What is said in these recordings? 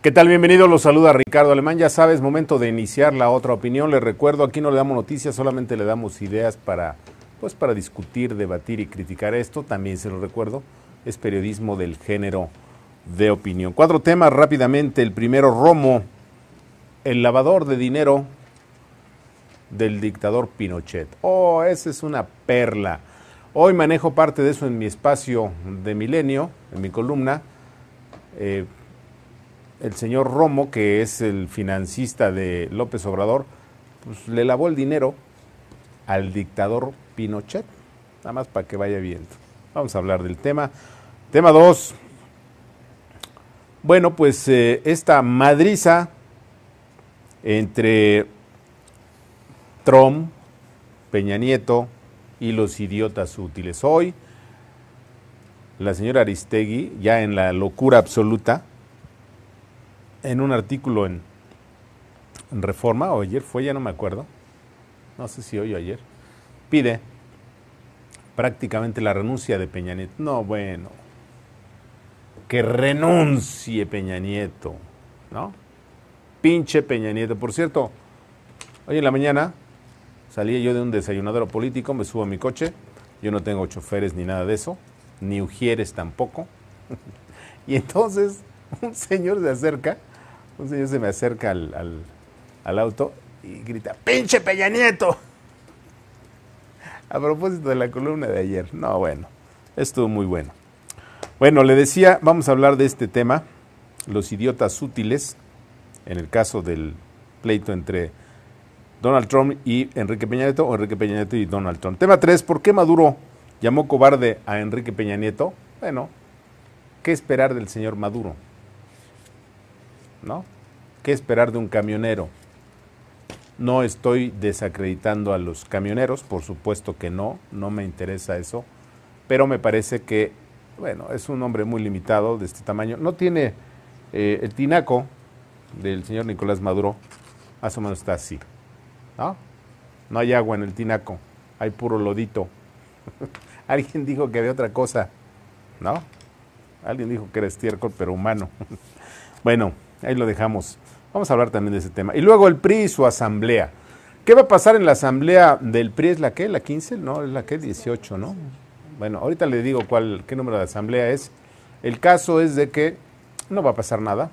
¿Qué tal? Bienvenido, los saluda Ricardo Alemán. Ya sabes, momento de iniciar la otra opinión. Les recuerdo, aquí no le damos noticias, solamente le damos ideas para, pues, para discutir, debatir y criticar esto. También se lo recuerdo, es periodismo del género de opinión. Cuatro temas rápidamente. El primero, Romo, el lavador de dinero del dictador Pinochet. Oh, esa es una perla. Hoy manejo parte de eso en mi espacio de milenio, en mi columna. Eh, el señor Romo, que es el financista de López Obrador, pues le lavó el dinero al dictador Pinochet. Nada más para que vaya bien. Vamos a hablar del tema. Tema 2. Bueno, pues eh, esta madriza entre Trump, Peña Nieto y los idiotas útiles. Hoy, la señora Aristegui, ya en la locura absoluta, en un artículo en, Reforma, o ayer fue, ya no me acuerdo, no sé si hoy o ayer, pide prácticamente la renuncia de Peña Nieto. No, bueno, que renuncie Peña Nieto, ¿no? Pinche Peña Nieto. Por cierto, hoy en la mañana salí yo de un desayunador político, me subo a mi coche, yo no tengo choferes ni nada de eso, ni ujieres tampoco. y entonces un señor se acerca un señor se me acerca al, al auto y grita, pinche Peña Nieto. A propósito de la columna de ayer. No, bueno, estuvo muy bueno. Bueno, le decía, vamos a hablar de este tema, los idiotas útiles, en el caso del pleito entre Donald Trump y Enrique Peña Nieto, o Enrique Peña Nieto y Donald Trump. Tema 3, ¿por qué Maduro llamó cobarde a Enrique Peña Nieto? Bueno, ¿qué esperar del señor Maduro? ¿no? ¿Qué esperar de un camionero? No estoy desacreditando a los camioneros, por supuesto que no, no me interesa eso, pero me parece que, bueno, es un hombre muy limitado de este tamaño. No tiene eh, el tinaco del señor Nicolás Maduro, más o menos está así, ¿no? No hay agua en el tinaco, hay puro lodito. Alguien dijo que había otra cosa, ¿no? Alguien dijo que era estiércol, pero humano. bueno. Ahí lo dejamos. Vamos a hablar también de ese tema. Y luego el PRI y su asamblea. ¿Qué va a pasar en la asamblea del PRI? ¿Es la qué? ¿La 15? No, es la que 18, ¿no? Bueno, ahorita le digo cuál, qué número de asamblea es. El caso es de que no va a pasar nada.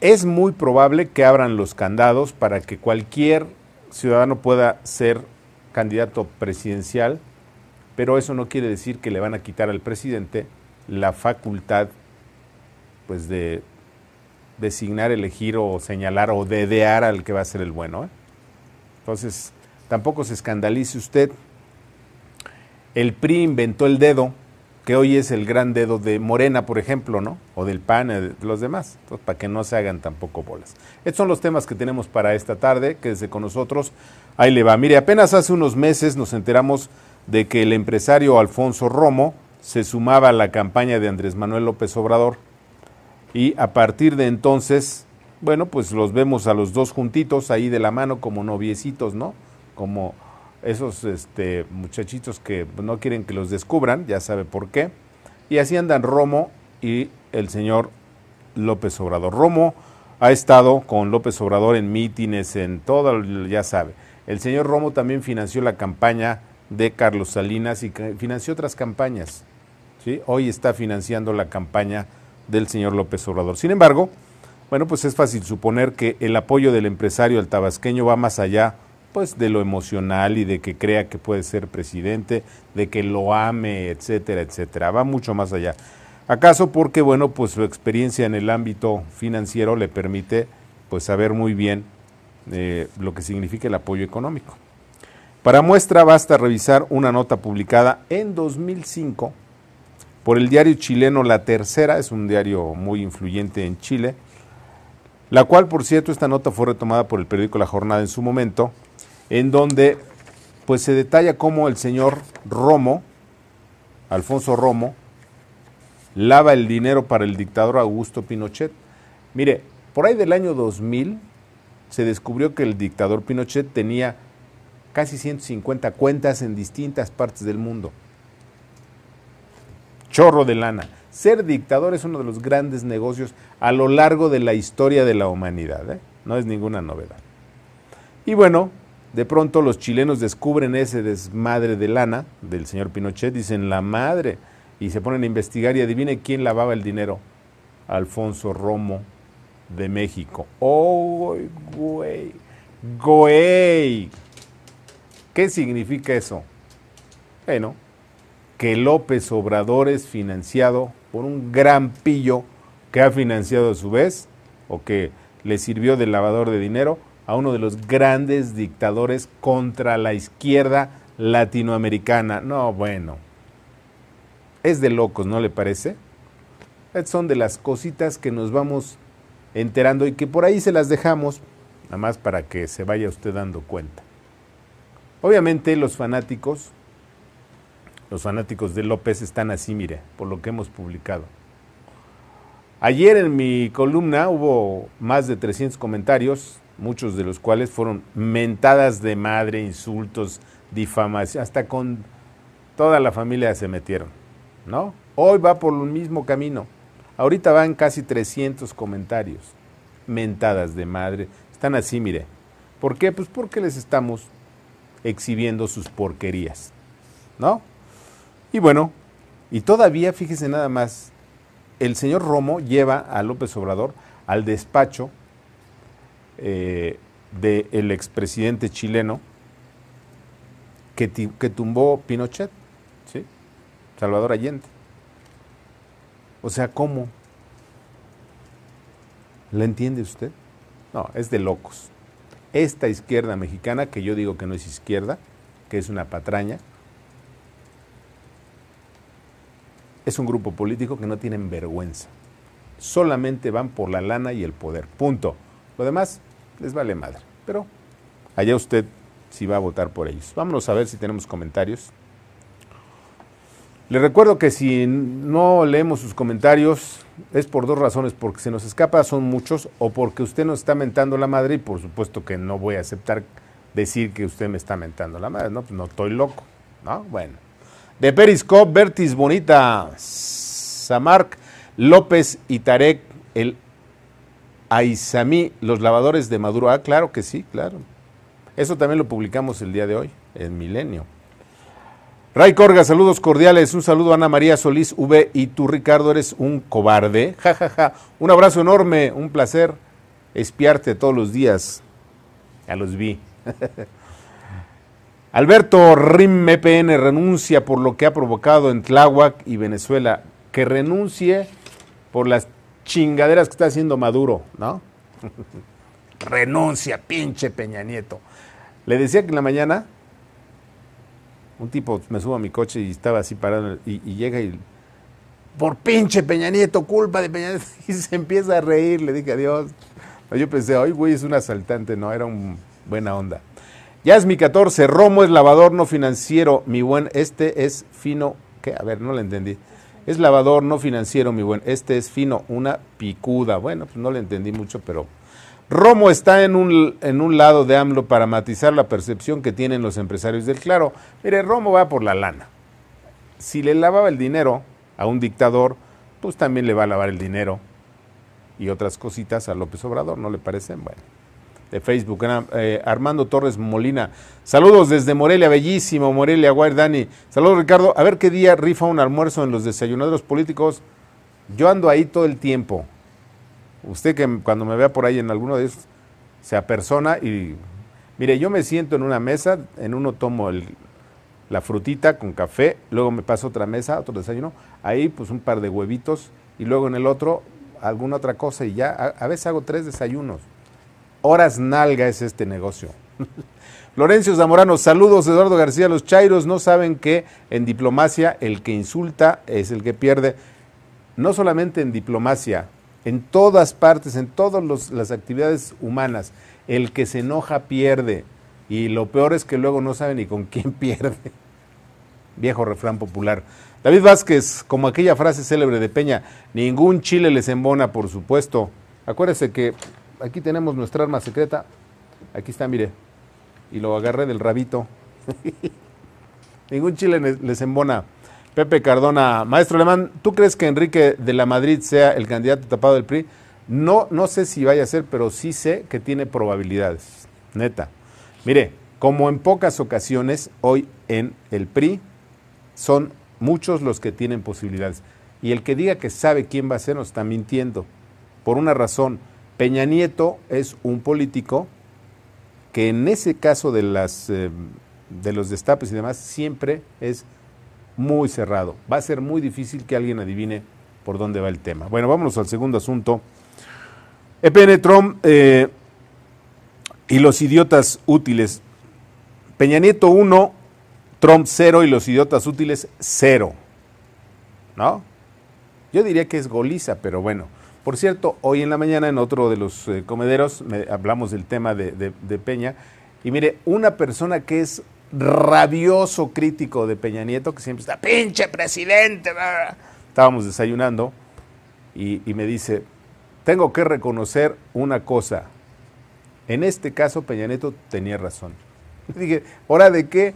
Es muy probable que abran los candados para que cualquier ciudadano pueda ser candidato presidencial, pero eso no quiere decir que le van a quitar al presidente la facultad pues de designar, elegir o señalar o dedear al que va a ser el bueno. ¿eh? Entonces, tampoco se escandalice usted. El PRI inventó el dedo, que hoy es el gran dedo de Morena, por ejemplo, ¿no? O del PAN, eh, de los demás. para que no se hagan tampoco bolas. Estos son los temas que tenemos para esta tarde. Quédese con nosotros. Ahí le va. Mire, apenas hace unos meses nos enteramos de que el empresario Alfonso Romo se sumaba a la campaña de Andrés Manuel López Obrador y a partir de entonces, bueno, pues los vemos a los dos juntitos ahí de la mano como noviecitos, ¿no? Como esos este, muchachitos que no quieren que los descubran, ya sabe por qué. Y así andan Romo y el señor López Obrador. Romo ha estado con López Obrador en mítines, en todo, ya sabe. El señor Romo también financió la campaña de Carlos Salinas y financió otras campañas. ¿sí? Hoy está financiando la campaña del señor López Obrador. Sin embargo, bueno, pues es fácil suponer que el apoyo del empresario al tabasqueño va más allá pues de lo emocional y de que crea que puede ser presidente, de que lo ame, etcétera, etcétera. Va mucho más allá. ¿Acaso porque bueno, pues su experiencia en el ámbito financiero le permite pues saber muy bien eh, lo que significa el apoyo económico? Para muestra basta revisar una nota publicada en 2005 por el diario chileno La Tercera, es un diario muy influyente en Chile, la cual, por cierto, esta nota fue retomada por el periódico La Jornada en su momento, en donde pues se detalla cómo el señor Romo, Alfonso Romo, lava el dinero para el dictador Augusto Pinochet. Mire, por ahí del año 2000 se descubrió que el dictador Pinochet tenía casi 150 cuentas en distintas partes del mundo chorro de lana. Ser dictador es uno de los grandes negocios a lo largo de la historia de la humanidad. ¿eh? No es ninguna novedad. Y bueno, de pronto los chilenos descubren ese desmadre de lana del señor Pinochet, dicen la madre, y se ponen a investigar y adivine quién lavaba el dinero. Alfonso Romo de México. ¡Oh, güey! ¡Güey! ¿Qué significa eso? Bueno, que López Obrador es financiado por un gran pillo que ha financiado a su vez, o que le sirvió de lavador de dinero, a uno de los grandes dictadores contra la izquierda latinoamericana. No, bueno, es de locos, ¿no le parece? Son de las cositas que nos vamos enterando y que por ahí se las dejamos, nada más para que se vaya usted dando cuenta. Obviamente los fanáticos los fanáticos de López están así, mire, por lo que hemos publicado. Ayer en mi columna hubo más de 300 comentarios, muchos de los cuales fueron mentadas de madre, insultos, difamación, hasta con toda la familia se metieron, ¿no? Hoy va por el mismo camino. Ahorita van casi 300 comentarios, mentadas de madre. Están así, mire. ¿Por qué? Pues porque les estamos exhibiendo sus porquerías, ¿no? Y bueno, y todavía, fíjese nada más, el señor Romo lleva a López Obrador al despacho eh, del expresidente chileno que, que tumbó Pinochet, ¿sí? Salvador Allende. O sea, ¿cómo? ¿La entiende usted? No, es de locos. Esta izquierda mexicana, que yo digo que no es izquierda, que es una patraña, es un grupo político que no tienen vergüenza. Solamente van por la lana y el poder. Punto. Lo demás les vale madre. Pero allá usted si va a votar por ellos. Vámonos a ver si tenemos comentarios. Le recuerdo que si no leemos sus comentarios es por dos razones, porque se nos escapa, son muchos, o porque usted nos está mentando la madre y por supuesto que no voy a aceptar decir que usted me está mentando la madre, ¿no? Pues no estoy loco, ¿no? Bueno de Periscope, Bertis Bonita, Samarc López y Tarek, el Aizamí, los lavadores de Maduro. Ah, claro que sí, claro. Eso también lo publicamos el día de hoy, en Milenio. Ray Corga, saludos cordiales. Un saludo a Ana María Solís V. Y tú, Ricardo, eres un cobarde. Ja, Un abrazo enorme, un placer espiarte todos los días. Ya los vi. Alberto Rim MPN renuncia por lo que ha provocado en Tláhuac y Venezuela. Que renuncie por las chingaderas que está haciendo Maduro, ¿no? renuncia, pinche Peña Nieto. Le decía que en la mañana un tipo me subo a mi coche y estaba así parado y, llega y por pinche Peña Nieto, culpa de Peña Nieto, y se empieza a reír, le dije adiós. Yo pensé, hoy güey es un asaltante, no, era un buena onda. Ya es mi 14, Romo es lavador no financiero, mi buen, este es fino, que a ver, no le entendí. Es lavador no financiero, mi buen, este es fino, una picuda. Bueno, pues no le entendí mucho, pero Romo está en un, en un lado de AMLO para matizar la percepción que tienen los empresarios del claro. Mire, Romo va por la lana. Si le lavaba el dinero a un dictador, pues también le va a lavar el dinero y otras cositas a López Obrador, ¿no le parecen? Bueno de Facebook. Eh, Armando Torres Molina. Saludos desde Morelia, bellísimo Morelia, Dani Saludos Ricardo. A ver qué día rifa un almuerzo en los desayunadores políticos. Yo ando ahí todo el tiempo. Usted que cuando me vea por ahí en alguno de esos, se apersona y... Mire, yo me siento en una mesa, en uno tomo la frutita con café, luego me paso otra mesa, otro desayuno, ahí pues un par de huevitos y luego en el otro alguna otra cosa y ya, a veces hago tres desayunos. Horas nalga es este negocio. Lorenzo Zamorano, saludos Eduardo García. Los chairos no saben que en diplomacia el que insulta es el que pierde. No solamente en diplomacia, en todas partes, en todas las actividades humanas, el que se enoja pierde. Y lo peor es que luego no sabe ni con quién pierde. Viejo refrán popular. David Vázquez, como aquella frase célebre de Peña, ningún chile les embona, por supuesto. Acuérdese que aquí tenemos nuestra arma secreta. Aquí está, mire. Y lo agarré del rabito. Ningún chile les embona. Pepe Cardona, maestro alemán, ¿tú crees que Enrique de la Madrid sea el candidato tapado del PRI? No, no sé si vaya a ser, pero sí sé que tiene probabilidades. Neta. Mire, como en pocas ocasiones, hoy en el PRI son muchos los que tienen posibilidades. Y el que diga que sabe quién va a ser nos está mintiendo. Por una razón, Peña Nieto es un político que en ese caso de, las, eh, de los destapes y demás siempre es muy cerrado. Va a ser muy difícil que alguien adivine por dónde va el tema. Bueno, vámonos al segundo asunto. EPN Trump eh, y los idiotas útiles. Peña Nieto 1, Trump 0 y los idiotas útiles cero. ¿No? Yo diría que es goliza, pero bueno. Por cierto, hoy en la mañana en otro de los eh, comederos hablamos del tema de, Peña. Y mire, una persona que es rabioso crítico de Peña Nieto, que siempre está, pinche presidente. Estábamos desayunando y, me dice, tengo que reconocer una cosa. En este caso, Peña Nieto tenía razón. dije, ¿hora de qué?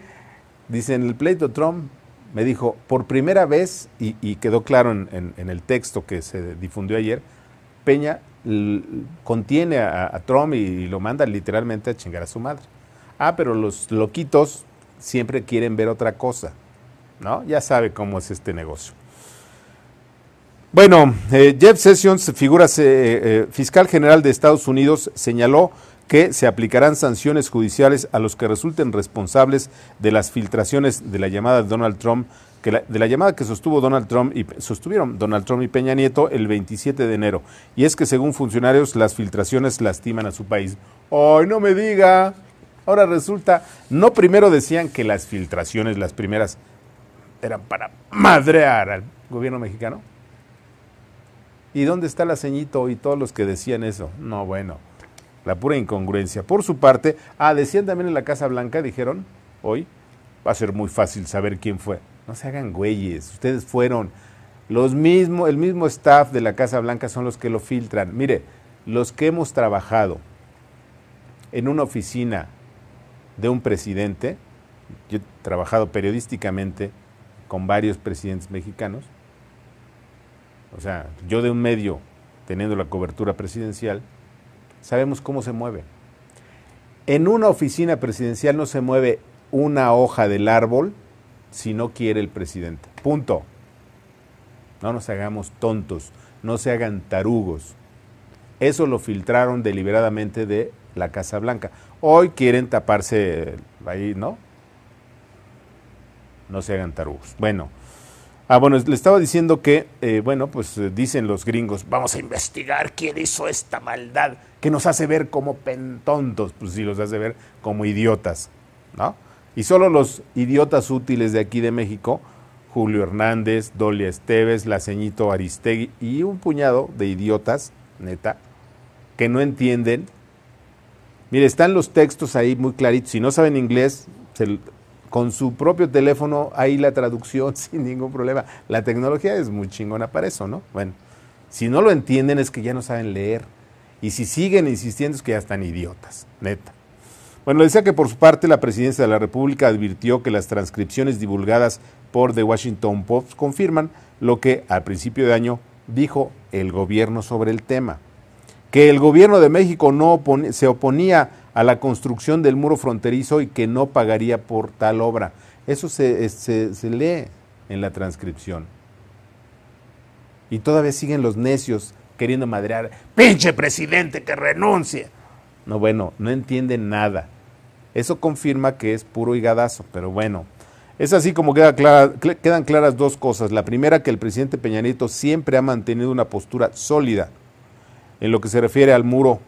Dice, en el pleito Trump me dijo, por primera vez, y, quedó claro en, el texto que se difundió ayer, Peña contiene a, Trump y, lo manda literalmente a chingar a su madre. Ah, pero los loquitos siempre quieren ver otra cosa, ¿no? Ya sabe cómo es este negocio. Bueno, eh, Jeff Sessions, figura eh, eh, fiscal general de Estados Unidos, señaló que se aplicarán sanciones judiciales a los que resulten responsables de las filtraciones de la llamada de Donald Trump de la llamada que sostuvo Donald Trump y sostuvieron Donald Trump y Peña Nieto el 27 de enero. Y es que según funcionarios las filtraciones lastiman a su país. ¡Ay, no me diga! Ahora resulta, no primero decían que las filtraciones, las primeras, eran para madrear al gobierno mexicano. ¿Y dónde está la ceñito y todos los que decían eso? No, bueno, la pura incongruencia. Por su parte, ah, decían también en la Casa Blanca, dijeron hoy, va a ser muy fácil saber quién fue. No se hagan güeyes. Ustedes fueron. Los mismo, el mismo staff de la Casa Blanca son los que lo filtran. Mire, los que hemos trabajado en una oficina de un presidente, yo he trabajado periodísticamente con varios presidentes mexicanos, o sea, yo de un medio teniendo la cobertura presidencial, sabemos cómo se mueve. En una oficina presidencial no se mueve una hoja del árbol si no quiere el presidente. Punto. No nos hagamos tontos, no se hagan tarugos. Eso lo filtraron deliberadamente de la Casa Blanca. Hoy quieren taparse ahí, ¿no? No se hagan tarugos. Bueno, ah, bueno, le estaba diciendo que, eh, bueno, pues eh, dicen los gringos, vamos a investigar quién hizo esta maldad que nos hace ver como pentontos, pues sí, los hace ver como idiotas, ¿no? Y solo los idiotas útiles de aquí de México, Julio Hernández, Dolia Esteves, Laceñito Aristegui y un puñado de idiotas, neta, que no entienden. Mire, están los textos ahí muy claritos. Si no saben inglés, con su propio teléfono hay la traducción sin ningún problema. La tecnología es muy chingona para eso, ¿no? Bueno, si no lo entienden es que ya no saben leer. Y si siguen insistiendo es que ya están idiotas, neta. Bueno, decía que por su parte la presidencia de la República advirtió que las transcripciones divulgadas por The Washington Post confirman lo que al principio de año dijo el gobierno sobre el tema. Que el gobierno de México no se oponía a la construcción del muro fronterizo y que no pagaría por tal obra. Eso se, se lee en la transcripción. Y todavía siguen los necios queriendo madrear, pinche presidente que renuncie. No, bueno, no entiende nada. Eso confirma que es puro higadazo, pero bueno. Es así como quedan claras dos cosas. La primera, que el presidente Peñanito siempre ha mantenido una postura sólida en lo que se refiere al muro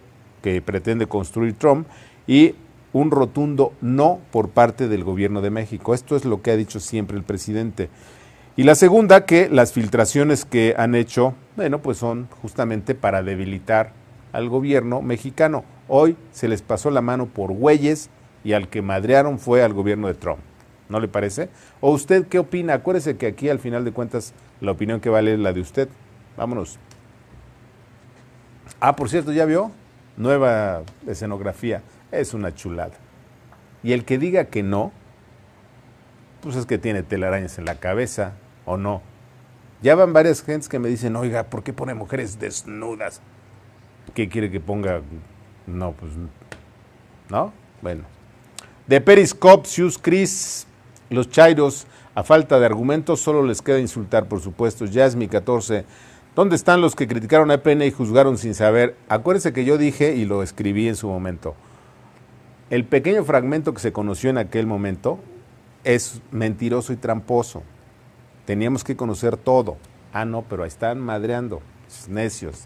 que pretende construir Trump y un rotundo no por parte del gobierno de México. Esto es lo que ha dicho siempre el presidente. Y la segunda, que las filtraciones que han hecho, bueno, pues son justamente para debilitar al gobierno mexicano. Hoy se les pasó la mano por güeyes y al que madrearon fue al gobierno de Trump. ¿No le parece? ¿O usted qué opina? Acuérdese que aquí al final de cuentas la opinión que vale es la de usted. Vámonos. Ah, por cierto, ¿ya vio? Nueva escenografía. Es una chulada. Y el que diga que no, pues es que tiene telarañas en la cabeza, ¿o no? Ya van varias gentes que me dicen, oiga, ¿por qué pone mujeres desnudas? ¿Qué quiere que ponga no, pues. ¿No? Bueno. De Periscope, Cris, los Chairos, a falta de argumentos, solo les queda insultar, por supuesto. Jasmine 14. ¿Dónde están los que criticaron a EPN y juzgaron sin saber? Acuérdense que yo dije y lo escribí en su momento. El pequeño fragmento que se conoció en aquel momento es mentiroso y tramposo. Teníamos que conocer todo. Ah, no, pero ahí están madreando, necios.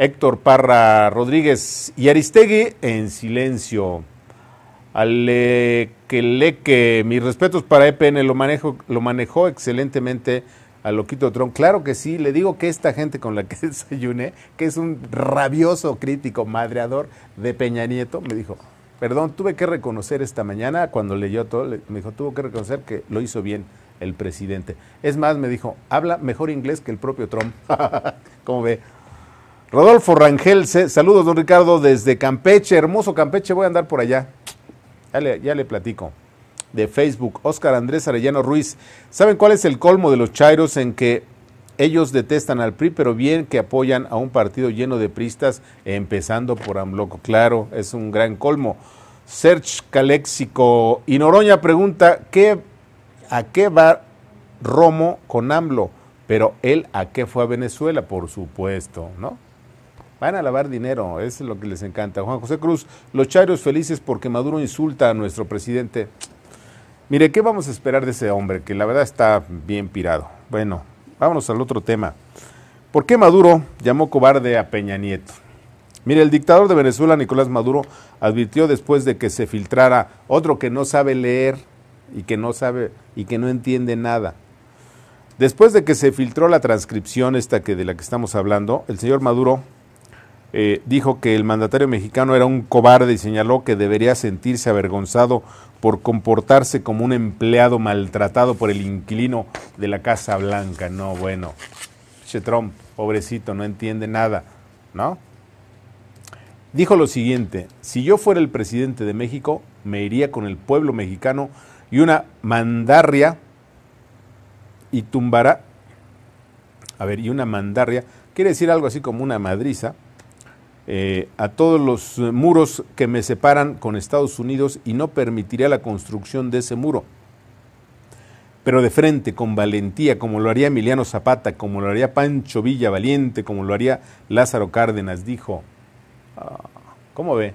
Héctor Parra Rodríguez y Aristegui en silencio. Ale que le que mis respetos para EPN, lo, manejo, lo manejó excelentemente a Loquito Trump. Claro que sí, le digo que esta gente con la que desayuné, que es un rabioso crítico, madreador de Peña Nieto, me dijo, perdón, tuve que reconocer esta mañana, cuando leyó todo, me dijo, tuvo que reconocer que lo hizo bien el presidente. Es más, me dijo, habla mejor inglés que el propio Trump. ¿Cómo ve? Rodolfo Rangel, saludos, don Ricardo, desde Campeche, hermoso Campeche, voy a andar por allá. Ya le, platico. De Facebook, Oscar Andrés Arellano Ruiz. ¿Saben cuál es el colmo de los chairos en que ellos detestan al PRI, pero bien que apoyan a un partido lleno de pristas, empezando por Amloco? Claro, es un gran colmo. Serge Caléxico y Noroña pregunta, ¿a qué va Romo con AMLO? Pero él, ¿a qué fue a Venezuela? Por supuesto, ¿no? Van a lavar dinero, es lo que les encanta. Juan José Cruz, los chairos felices porque Maduro insulta a nuestro presidente. Mire, ¿qué vamos a esperar de ese hombre? Que la verdad está bien pirado. Bueno, vámonos al otro tema. ¿Por qué Maduro llamó cobarde a Peña Nieto? Mire, el dictador de Venezuela, Nicolás Maduro, advirtió después de que se filtrara otro que no sabe leer y que no sabe y que no entiende nada. Después de que se filtró la transcripción esta que de la que estamos hablando, el señor Maduro eh, dijo que el mandatario mexicano era un cobarde y señaló que debería sentirse avergonzado por comportarse como un empleado maltratado por el inquilino de la Casa Blanca. No, bueno, che Trump, pobrecito, no entiende nada, ¿no? Dijo lo siguiente, si yo fuera el presidente de México, me iría con el pueblo mexicano y una mandarria y tumbará, a ver, y una mandarria, quiere decir algo así como una madriza, eh, a todos los muros que me separan con Estados Unidos y no permitiría la construcción de ese muro. Pero de frente, con valentía, como lo haría Emiliano Zapata, como lo haría Pancho Villa Valiente, como lo haría Lázaro Cárdenas, dijo, ah, ¿cómo ve?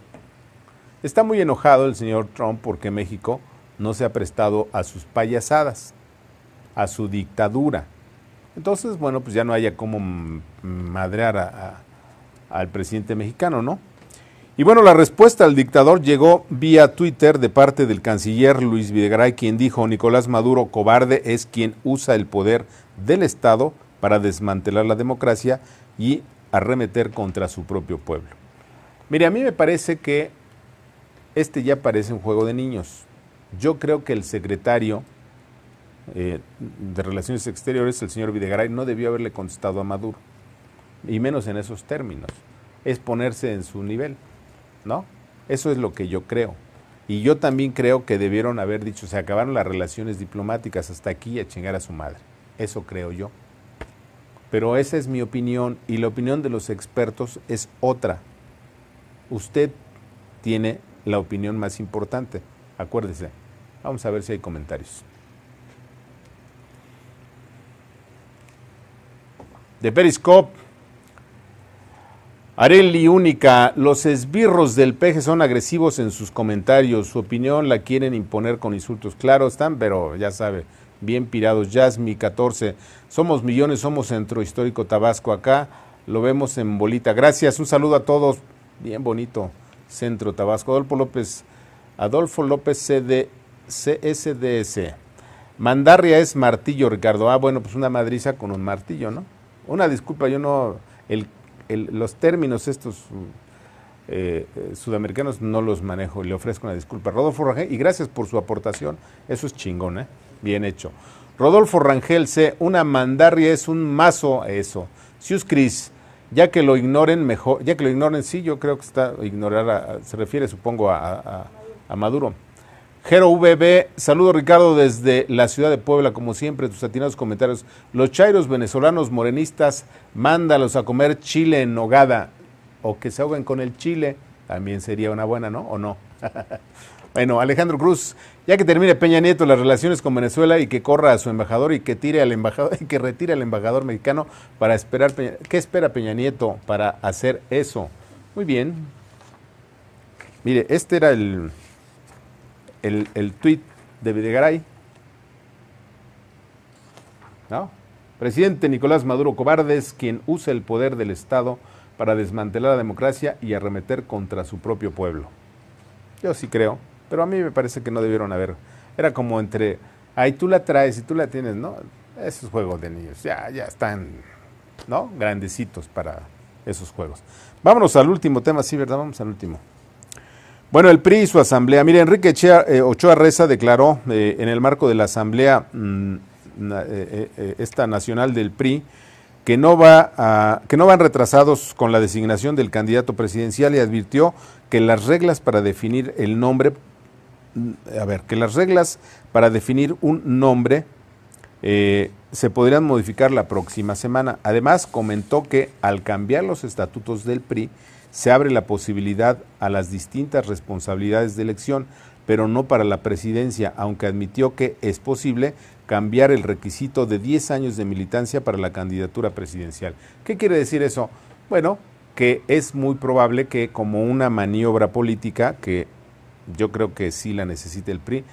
Está muy enojado el señor Trump porque México no se ha prestado a sus payasadas, a su dictadura. Entonces, bueno, pues ya no haya cómo madrear a al presidente mexicano, ¿no? Y bueno, la respuesta al dictador llegó vía Twitter de parte del canciller Luis Videgaray, quien dijo, Nicolás Maduro, cobarde, es quien usa el poder del Estado para desmantelar la democracia y arremeter contra su propio pueblo. Mire, a mí me parece que este ya parece un juego de niños. Yo creo que el secretario eh, de Relaciones Exteriores, el señor Videgaray, no debió haberle contestado a Maduro y menos en esos términos. Es ponerse en su nivel, ¿no? Eso es lo que yo creo. Y yo también creo que debieron haber dicho, se acabaron las relaciones diplomáticas hasta aquí a chingar a su madre. Eso creo yo. Pero esa es mi opinión y la opinión de los expertos es otra. Usted tiene la opinión más importante. Acuérdese. Vamos a ver si hay comentarios. De Periscope y Única, los esbirros del peje son agresivos en sus comentarios, su opinión la quieren imponer con insultos, claros, están, pero ya sabe, bien pirados. Yasmi 14, somos millones, somos Centro Histórico Tabasco acá, lo vemos en bolita. Gracias, un saludo a todos, bien bonito, Centro Tabasco. Adolfo López, Adolfo López CD, CSDS. Mandarria es martillo, Ricardo. Ah, bueno, pues una madriza con un martillo, ¿no? Una disculpa, yo no... El los términos estos mm, eh, eh, sudamericanos no los manejo. Le ofrezco una disculpa. Rodolfo Rangel, y gracias por su aportación. Eso es chingón, ¿eh? Bien hecho. Rodolfo Rangel sé, Una mandarria es un mazo, eso. Sius Cris, ya que lo ignoren, mejor. Ya que lo ignoren, sí, yo creo que está. Ignorar se refiere, supongo, a Maduro. Jero VB, saludo Ricardo desde la ciudad de Puebla, como siempre, tus atinados comentarios. Los chairos venezolanos morenistas, mándalos a comer chile en nogada o que se ahoguen con el chile, también sería una buena, ¿no? ¿O no? bueno, Alejandro Cruz, ya que termine Peña Nieto las relaciones con Venezuela y que corra a su embajador y que tire al embajador y que retire al embajador mexicano para esperar ¿qué espera Peña Nieto para hacer eso? Muy bien. Mire, este era el el, el tuit de Videgaray. ¿No? Presidente Nicolás Maduro Cobarde quien usa el poder del Estado para desmantelar la democracia y arremeter contra su propio pueblo. Yo sí creo, pero a mí me parece que no debieron haber. Era como entre, ahí tú la traes y tú la tienes, ¿no? Esos juegos de niños, ya, ya están, ¿no? Grandecitos para esos juegos. Vámonos al último tema, sí, ¿verdad? Vamos al último. Bueno, el PRI y su asamblea. Mire, Enrique eh, Ochoa Reza declaró eh, en el marco de la asamblea mm, eh, esta nacional del PRI que no, va que no van retrasados con la designación del candidato presidencial y advirtió que las reglas para definir el nombre, mm, a ver, que las reglas para definir un nombre se podrían modificar la próxima semana. Además, comentó que al cambiar los estatutos del PRI, se abre la posibilidad a las distintas responsabilidades de elección, pero no para la presidencia, aunque admitió que es posible cambiar el requisito de 10 años de militancia para la candidatura presidencial. ¿Qué quiere decir eso? Bueno, que es muy probable que como una maniobra política, que yo creo que sí la necesita el PRI,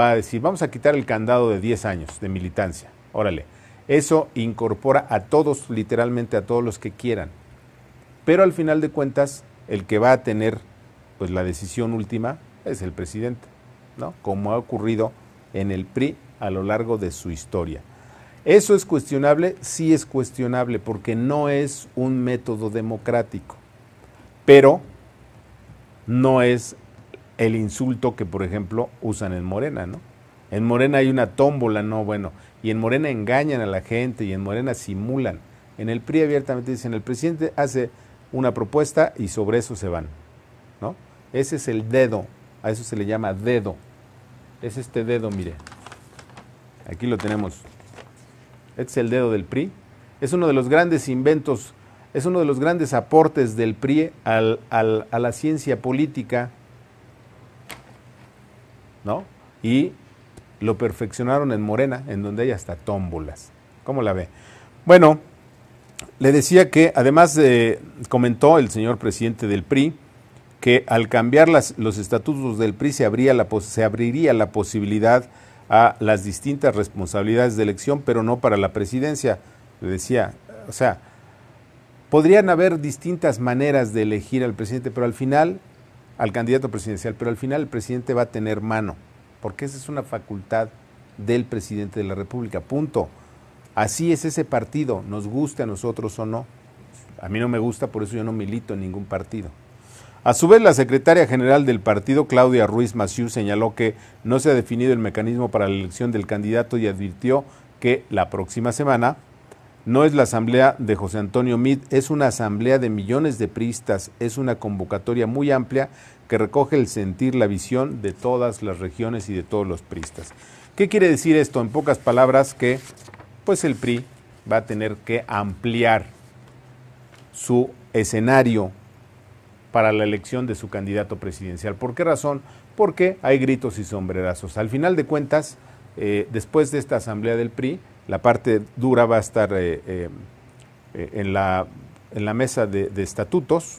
va a decir, vamos a quitar el candado de 10 años de militancia. Órale, eso incorpora a todos, literalmente a todos los que quieran. Pero al final de cuentas, el que va a tener pues la decisión última es el presidente, ¿no? Como ha ocurrido en el PRI a lo largo de su historia. ¿Eso es cuestionable? Sí es cuestionable porque no es un método democrático, pero no es el insulto que, por ejemplo, usan en Morena, ¿no? En Morena hay una tómbola, no, bueno, y en Morena engañan a la gente y en Morena simulan. En el PRI abiertamente dicen, el presidente hace una propuesta y sobre eso se van. ¿no? Ese es el dedo, a eso se le llama dedo. Es este dedo, mire. Aquí lo tenemos. Este es el dedo del PRI. Es uno de los grandes inventos, es uno de los grandes aportes del PRI a la ciencia política. ¿No? Y lo perfeccionaron en Morena, en donde hay hasta tómbolas. ¿Cómo la ve? Bueno, le decía que además eh, comentó el señor presidente del PRI que al cambiar los estatutos del PRI se, la, se abriría la posibilidad a las distintas responsabilidades de elección, pero no para la presidencia. Le decía, o sea, podrían haber distintas maneras de elegir al presidente, pero al final, al candidato presidencial, pero al final el presidente va a tener mano, porque esa es una facultad del presidente de la República, punto. Así es ese partido, nos guste a nosotros o no. A mí no me gusta, por eso yo no milito en ningún partido. A su vez, la secretaria general del partido, Claudia Ruiz Maciú, señaló que no se ha definido el mecanismo para la elección del candidato y advirtió que la próxima semana no es la asamblea de José Antonio Mid, es una asamblea de millones de pristas, es una convocatoria muy amplia que recoge el sentir, la visión de todas las regiones y de todos los pristas. ¿Qué quiere decir esto? En pocas palabras, que pues el PRI va a tener que ampliar su escenario para la elección de su candidato presidencial. ¿Por qué razón? Porque hay gritos y sombrerazos. Al final de cuentas, eh, después de esta asamblea del PRI, la parte dura va a estar eh, eh, en, la, en, la, mesa de, de estatutos,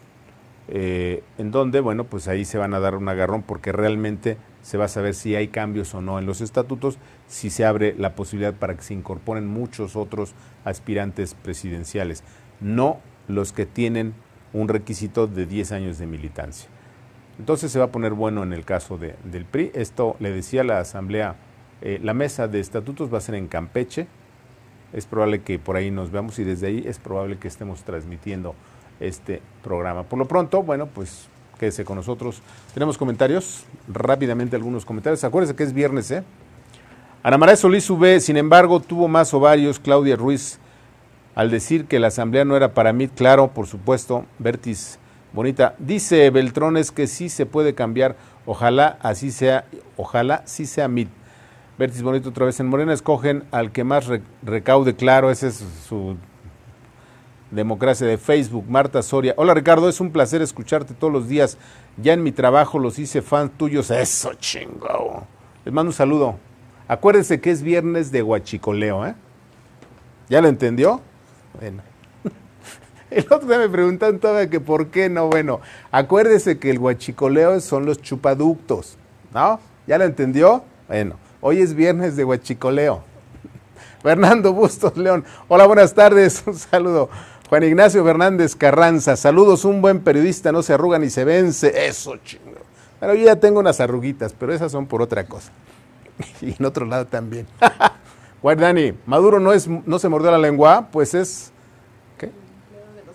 en donde, bueno, pues ahí se van a dar un agarrón porque realmente se va a saber si hay cambios o no en los estatutos, si se abre la posibilidad para que se incorporen muchos otros aspirantes presidenciales, no los que tienen un requisito de 10 años de militancia. Entonces se va a poner bueno en el caso de, del PRI. Esto le decía la Asamblea, eh, la mesa de estatutos va a ser en Campeche. Es probable que por ahí nos veamos y desde ahí es probable que estemos transmitiendo este programa. Por lo pronto, bueno, pues con nosotros. Tenemos comentarios, rápidamente algunos comentarios. Acuérdense que es viernes, ¿eh? Ana María Solís sube, sin embargo, tuvo más ovarios Claudia Ruiz al decir que la asamblea no era para mí. Claro, por supuesto, Bertis, bonita. Dice Beltrones que sí se puede cambiar. Ojalá así sea, ojalá sí sea MIT. Bertis Bonito otra vez en Morena escogen al que más recaude, claro, ese es su Democracia de Facebook, Marta Soria. Hola Ricardo, es un placer escucharte todos los días. Ya en mi trabajo los hice fans tuyos. Eso chingo. Les mando un saludo. Acuérdense que es viernes de huachicoleo ¿eh? ¿Ya lo entendió? Bueno. El otro día me preguntan todavía que por qué no. Bueno, acuérdese que el guachicoleo son los chupaductos, ¿no? ¿Ya lo entendió? Bueno, hoy es viernes de guachicoleo. Fernando Bustos León. Hola, buenas tardes. Un saludo. Juan Ignacio Fernández Carranza, saludos, un buen periodista no se arruga ni se vence. Eso, chingo. Bueno, yo ya tengo unas arruguitas, pero esas son por otra cosa. y en otro lado también. Guardani, Maduro no, es, no se mordió la lengua, pues es... ¿Qué? El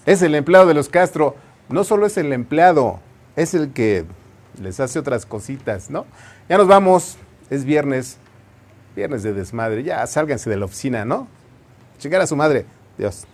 es el empleado de los Castro. No solo es el empleado, es el que les hace otras cositas, ¿no? Ya nos vamos, es viernes, viernes de desmadre, ya sálganse de la oficina, ¿no? Checar a su madre, Dios.